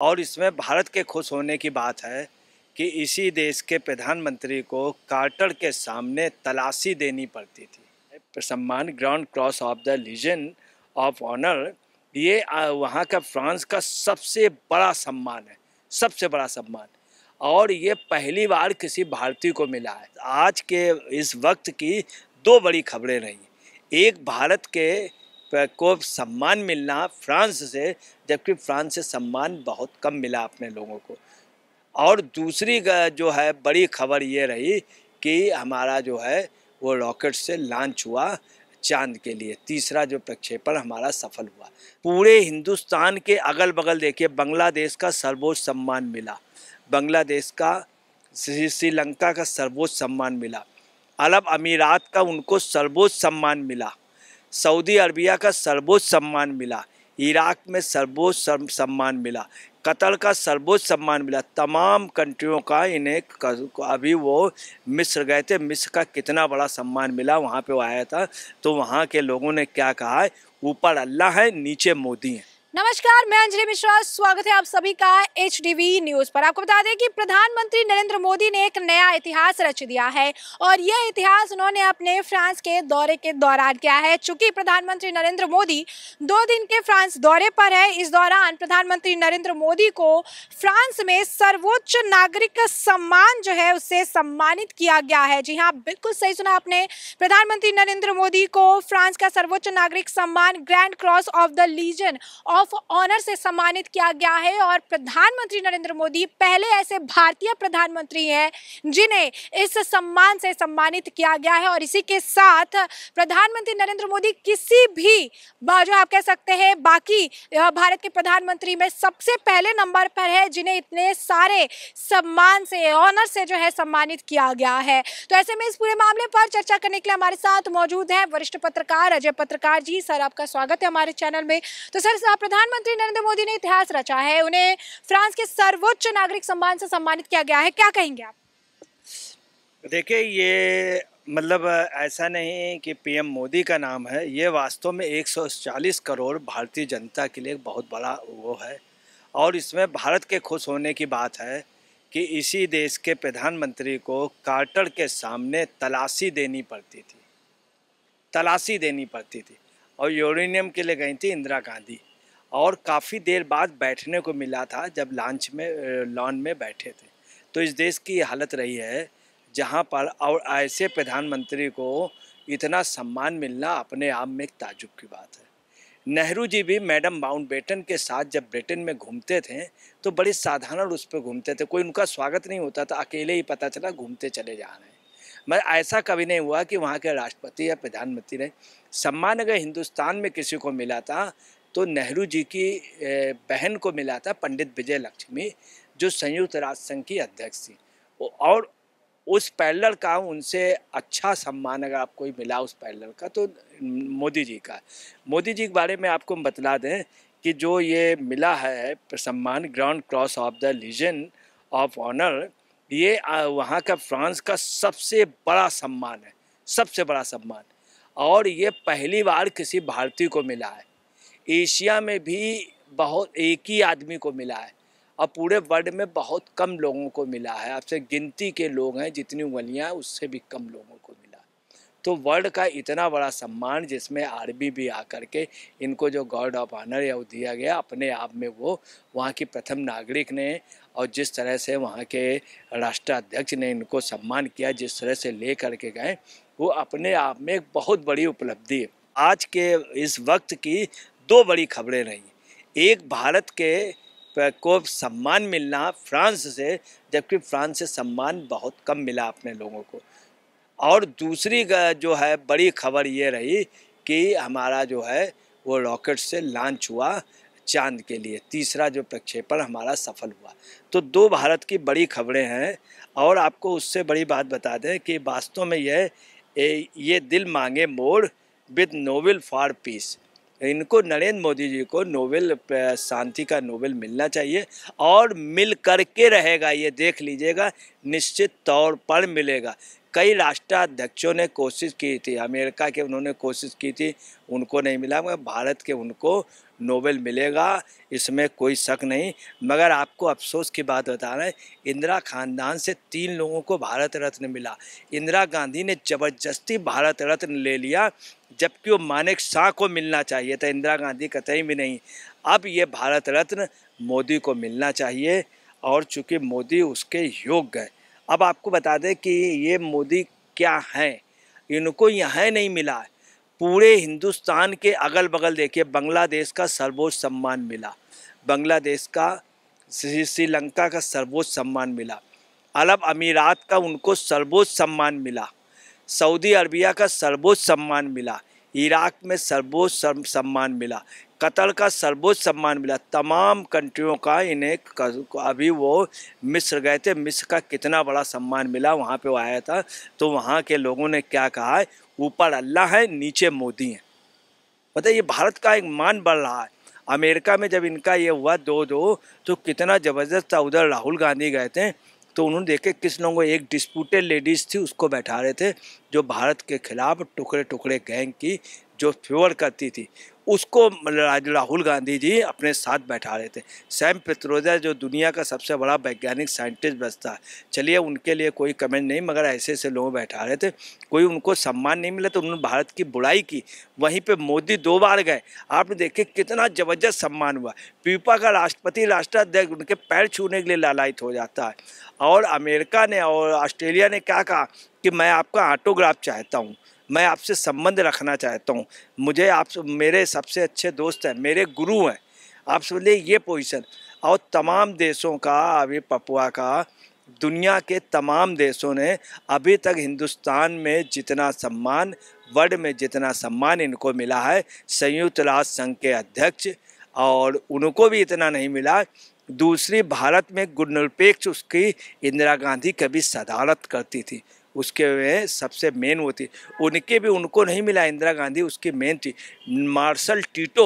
और इसमें भारत के खुश होने की बात है कि इसी देश के प्रधानमंत्री को कार्टर के सामने तलाशी देनी पड़ती थी सम्मान grand cross of the Legion of Honour ये वहाँ का फ्रांस का सबसे बड़ा सम्मान है सबसे बड़ा सम्मान और ये पहली बार किसी भारतीय को मिला है आज के इस वक्त की दो बड़ी खबरें रही एक भारत के को सम्मान मिलना फ्रांस से जबकि फ्रांस से सम्मान बहुत कम मिला अपने लोगों को और दूसरी जो है बड़ी खबर ये रही कि हमारा जो है वो रॉकेट से लॉन्च हुआ चांद के लिए तीसरा जो प्रक्षेपण हमारा सफल हुआ पूरे हिंदुस्तान के अगल बगल देखिए बांग्लादेश का सर्वोच्च सम्मान मिला बांग्लादेश का श्रीलंका का सर्वोच्च सम्मान मिला अरब अमीरात का उनको सर्वोच्च सम्मान मिला सऊदी अरबिया का सर्वोच्च सम्मान मिला इराक में सर्वोच्च सम्मान मिला कतर का सर्वोच्च सम्मान मिला तमाम कंट्रियों का इन्हें अभी वो मिस्र गए थे मिस्र का कितना बड़ा सम्मान मिला वहाँ पे वो आया था तो वहाँ के लोगों ने क्या कहा है ऊपर अल्लाह है नीचे मोदी हैं नमस्कार मैं अंजलि मिश्रा स्वागत है आप सभी का एच न्यूज पर आपको बता दें कि प्रधानमंत्री नरेंद्र मोदी ने एक नया इतिहास रच दिया है और यह इतिहास उन्होंने अपने फ्रांस के दौरे के दौरान किया है चूंकि प्रधानमंत्री नरेंद्र मोदी दो दिन के फ्रांस दौरे पर है इस दौरान प्रधानमंत्री नरेंद्र मोदी को फ्रांस में सर्वोच्च नागरिक सम्मान जो है उससे सम्मानित किया गया है जी हाँ बिल्कुल सही सुना आपने प्रधानमंत्री नरेंद्र मोदी को फ्रांस का सर्वोच्च नागरिक सम्मान Grand Cross of the Legion of Honour से सम्मानित किया गया है और प्रधानमंत्री नरेंद्र मोदी पहले ऐसे भारतीय प्रधानमंत्री हैं जिन्हें इस सम्मान से सम्मानित किया गया है और इसी के साथ प्रधानमंत्री नरेंद्र मोदी किसी भी जो आप कह सकते हैं बाकी भारत के प्रधानमंत्री में सबसे पहले नंबर पर है जिन्हें इतने सारे सम्मान से ऑनर से जो है सम्मानित किया गया है तो ऐसे में इस पूरे मामले पर चर्चा करने के लिए हमारे साथ मौजूद है वरिष्ठ पत्रकार अजय पत्रकार जी सर आपका स्वागत है हमारे चैनल में तो सर आप प्रधानमंत्री नरेंद्र मोदी ने इतिहास रचा है उन्हें फ्रांस के सर्वोच्च नागरिक सम्मान से सम्मानित किया गया है क्या कहेंगे आप देखिए ये मतलब ऐसा नहीं कि पीएम मोदी का नाम है ये वास्तव में 140 करोड़ भारतीय जनता के लिए बहुत बड़ा वो है और इसमें भारत के खुश होने की बात है कि इसी देश के प्रधानमंत्री को कार्टर के सामने तलाशी देनी पड़ती थी तलाशी देनी पड़ती थी और यूरेनियम के लिए गई थी इंदिरा गांधी और काफ़ी देर बाद बैठने को मिला था जब लॉन्च में लॉन में बैठे थे तो इस देश की हालत रही है जहाँ पर और ऐसे प्रधानमंत्री को इतना सम्मान मिलना अपने आप में एक ताजुब की बात है नेहरू जी भी मैडम माउंटबेटन के साथ जब ब्रिटेन में घूमते थे तो बड़ी साधारण उस पर घूमते थे कोई उनका स्वागत नहीं होता था अकेले ही पता चला घूमते चले जा रहे हैं मगर ऐसा कभी नहीं हुआ कि वहाँ के राष्ट्रपति या प्रधानमंत्री ने सम्मान अगर हिंदुस्तान में किसी को मिला था तो नेहरू जी की बहन को मिला था पंडित विजय लक्ष्मी जो संयुक्त राष्ट्र संघ की अध्यक्ष थी और उस पैरलर का उनसे अच्छा सम्मान अगर आपको मिला उस पैरलर का तो मोदी जी का मोदी जी के बारे में आपको हम बतला दें कि जो ये मिला है सम्मान Grand Cross of the Legion of Honour ये वहाँ का फ्रांस का सबसे बड़ा सम्मान है सबसे बड़ा सम्मान और ये पहली बार किसी भारतीय को मिला है एशिया में भी बहुत एक ही आदमी को मिला है अब पूरे वर्ल्ड में बहुत कम लोगों को मिला है आपसे गिनती के लोग हैं जितनी उंगलियाँ उससे भी कम लोगों को मिला तो वर्ल्ड का इतना बड़ा सम्मान जिसमें आरबी भी आकर के इनको जो गॉड ऑफ ऑनर या दिया गया अपने आप में वो वहाँ की प्रथम नागरिक ने और जिस तरह से वहाँ के राष्ट्राध्यक्ष ने इनको सम्मान किया जिस तरह से ले करके गए वो अपने आप में एक बहुत बड़ी उपलब्धि है आज के इस वक्त की दो बड़ी खबरें रहीं एक भारत के को सम्मान मिलना फ्रांस से जबकि फ्रांस से सम्मान बहुत कम मिला अपने लोगों को और दूसरी जो है बड़ी खबर ये रही कि हमारा जो है वो रॉकेट से लॉन्च हुआ चांद के लिए तीसरा जो प्रक्षेपण हमारा सफल हुआ तो दो भारत की बड़ी खबरें हैं और आपको उससे बड़ी बात बता दें कि वास्तव में यह ये दिल मांगे मोड़ विद नोवेल फॉर पीस इनको नरेंद्र मोदी जी को नोबेल शांति का नोबेल मिलना चाहिए और मिल करके रहेगा ये देख लीजिएगा निश्चित तौर पर मिलेगा कई राष्ट्राध्यक्षों ने कोशिश की थी अमेरिका के उन्होंने कोशिश की थी उनको नहीं मिला मगर भारत के उनको नोबेल मिलेगा इसमें कोई शक नहीं मगर आपको अफसोस की बात बता रहे हैं इंदिरा खानदान से तीन लोगों को भारत रत्न मिला इंदिरा गांधी ने ज़बरदस्ती भारत रत्न ले लिया जबकि वो मानिक शाह को मिलना चाहिए था इंदिरा गांधी कतई भी नहीं अब ये भारत रत्न मोदी को मिलना चाहिए और चूँकि मोदी उसके योग्य हैं अब आपको बता दें कि ये मोदी क्या हैं इनको यहाँ नहीं मिला पूरे हिंदुस्तान के अगल बगल देखिए बांग्लादेश का सर्वोच्च सम्मान मिला बांग्लादेश का श्रीलंका का सर्वोच्च सम्मान मिला अरब अमीरात का उनको सर्वोच्च सम्मान मिला सऊदी अरबिया का सर्वोच्च सम्मान मिला इराक में सर्वोच्च सम्मान मिला कतर का सर्वोच्च सम्मान मिला तमाम कंट्रियों का इन्हें अभी वो मिस्र गए थे मिस्र का कितना बड़ा सम्मान मिला वहाँ पे वो आया था तो वहाँ के लोगों ने क्या कहा ऊपर अल्लाह है नीचे मोदी हैं पता ये भारत का एक मान बढ़ रहा है अमेरिका में जब इनका ये हुआ दो दो तो कितना ज़बरदस्त था उधर राहुल गांधी गए थे तो उन्होंने देखे किस लोगों एक डिस्प्यूटेड लेडीज़ थी उसको बैठा रहे थे जो भारत के खिलाफ टुकड़े टुकड़े गैंग की जो फेवर करती थी उसको मतलब राहुल गांधी जी अपने साथ बैठा रहे थे सैम पित्रोदा जो दुनिया का सबसे बड़ा वैज्ञानिक साइंटिस्ट बचता है चलिए उनके लिए कोई कमेंट नहीं मगर ऐसे ऐसे लोग बैठा रहे थे कोई उनको सम्मान नहीं मिला तो उन्होंने भारत की बुराई की वहीं पे मोदी दो बार गए आपने देखे कितना ज़बरदस्त सम्मान हुआ पीपा का राष्ट्रपति राष्ट्राध्यक्ष उनके पैर छूने के लिए लालायित हो जाता है और अमेरिका ने और ऑस्ट्रेलिया ने क्या कहा कि मैं आपका ऑटोग्राफ चाहता हूँ मैं आपसे संबंध रखना चाहता हूँ मुझे आप मेरे सबसे अच्छे दोस्त हैं मेरे गुरु हैं आप समझिए ये पोजीशन और तमाम देशों का अभी पपुआ का दुनिया के तमाम देशों ने अभी तक हिंदुस्तान में जितना सम्मान वर्ल्ड में जितना सम्मान इनको मिला है संयुक्त राष्ट्र संघ के अध्यक्ष और उनको भी इतना नहीं मिला दूसरी भारत में गुणनिरपेक्ष उसकी इंदिरा गांधी कभी सदालत करती थी उसके में सबसे मेन वो थी उनके भी उनको नहीं मिला इंदिरा गांधी उसकी मेन थी Marshal Tito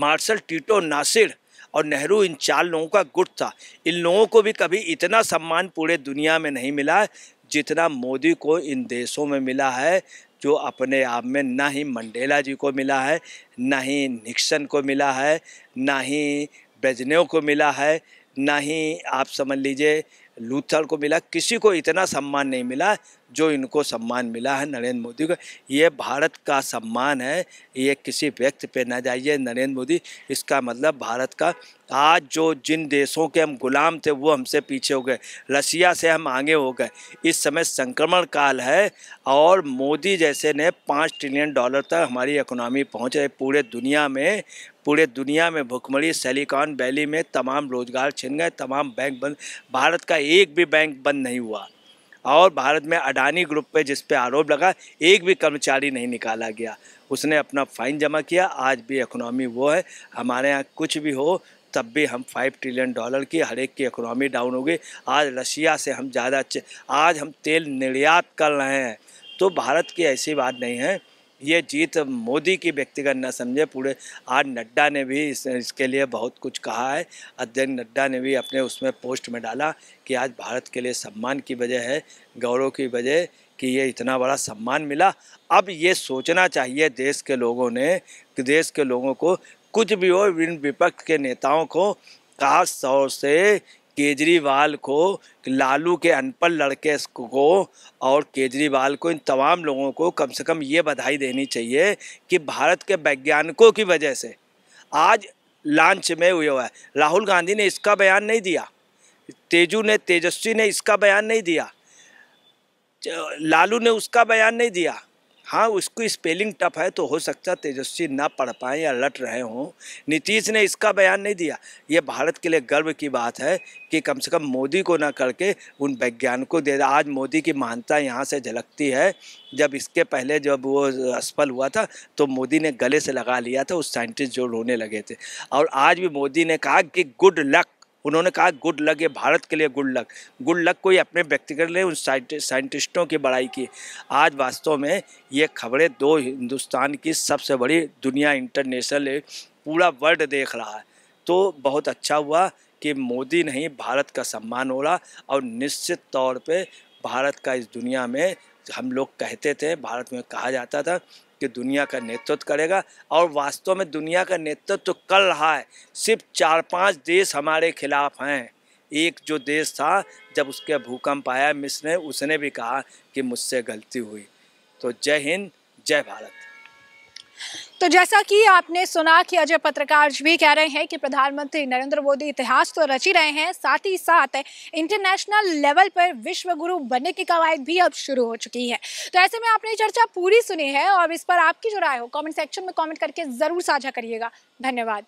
Marshal Tito Nasser और नेहरू इन चार लोगों का गुट था इन लोगों को भी कभी इतना सम्मान पूरे दुनिया में नहीं मिला जितना मोदी को इन देशों में मिला है जो अपने आप में ना ही मंडेला जी को मिला है ना ही निक्सन को मिला है ना ही बेजनेव को मिला है ना ही आप समझ लीजिए लूथल को मिला किसी को इतना सम्मान नहीं मिला जो इनको सम्मान मिला है नरेंद्र मोदी को ये भारत का सम्मान है ये किसी व्यक्ति पे ना जाइए नरेंद्र मोदी इसका मतलब भारत का आज जो जिन देशों के हम गुलाम थे वो हमसे पीछे हो गए रशिया से हम आगे हो गए इस समय संक्रमण काल है और मोदी जैसे ने पाँच ट्रिलियन डॉलर तक हमारी इकोनॉमी पहुँच रही पूरे दुनिया में पूरे दुनिया में भुखमरी सिलिकॉन वैली में तमाम रोजगार छिन गए तमाम बैंक बंद भारत का एक भी बैंक बंद नहीं हुआ और भारत में अडानी ग्रुप पे जिस पे आरोप लगा एक भी कर्मचारी नहीं निकाला गया उसने अपना फाइन जमा किया आज भी इकोनॉमी वो है हमारे यहाँ कुछ भी हो तब भी हम फाइव ट्रिलियन डॉलर की हर एक की इकोनॉमी डाउन हो गई आज रशिया से हम ज़्यादा आज हम तेल निर्यात कर रहे हैं तो भारत की ऐसी बात नहीं है ये जीत मोदी की व्यक्तिगत न समझे पूरे आज नड्डा ने भी इस, इसके लिए बहुत कुछ कहा है अध्यक्ष नड्डा ने भी अपने उसमें पोस्ट में डाला कि आज भारत के लिए सम्मान की वजह है गौरव की वजह कि ये इतना बड़ा सम्मान मिला अब ये सोचना चाहिए देश के लोगों ने कि देश के लोगों को कुछ भी हो इन विपक्ष के नेताओं को खास सौ से केजरीवाल को लालू के अनपढ़ लड़के को और केजरीवाल को इन तमाम लोगों को कम से कम ये बधाई देनी चाहिए कि भारत के वैज्ञानिकों की वजह से आज लांच में हुआ है राहुल गांधी ने इसका बयान नहीं दिया तेजू ने तेजस्वी ने इसका बयान नहीं दिया लालू ने उसका बयान नहीं दिया हाँ उसकी स्पेलिंग टफ है तो हो सकता है तेजस्वी ना पढ़ पाए या लट रहे हों नीतीश ने इसका बयान नहीं दिया ये भारत के लिए गर्व की बात है कि कम से कम मोदी को ना करके उन वैज्ञानिकों दे आज मोदी की महानता यहाँ से झलकती है जब इसके पहले जब वो असफल हुआ था तो मोदी ने गले से लगा लिया था उस साइंटिस्ट जो रोने लगे थे और आज भी मोदी ने कहा कि गुड लक उन्होंने कहा गुड लक ये भारत के लिए गुड लक गुड लक कोई अपने व्यक्तिगत लिए उन साइंटिस्टों की बड़ाई की आज वास्तव में ये खबरें दो हिंदुस्तान की सबसे बड़ी दुनिया इंटरनेशनल पूरा वर्ल्ड देख रहा है तो बहुत अच्छा हुआ कि मोदी नहीं भारत का सम्मान हो रहा और निश्चित तौर पर भारत का इस दुनिया में हम लोग कहते थे भारत में कहा जाता था कि दुनिया का नेतृत्व करेगा और वास्तव में दुनिया का नेतृत्व तो कर रहा है सिर्फ चार पांच देश हमारे खिलाफ हैं एक जो देश था जब उसके भूकंप आया मिस ने उसने भी कहा कि मुझसे गलती हुई तो जय हिंद जय भारत तो जैसा कि आपने सुना कि अजय पत्रकार भी कह रहे हैं कि प्रधानमंत्री नरेंद्र मोदी इतिहास तो रची रहे हैं साथ ही साथ इंटरनेशनल लेवल पर विश्व गुरु बनने की कवायद भी अब शुरू हो चुकी है तो ऐसे में आपने चर्चा पूरी सुनी है और इस पर आपकी जो राय हो कमेंट सेक्शन में कमेंट करके ज़रूर साझा करिएगा धन्यवाद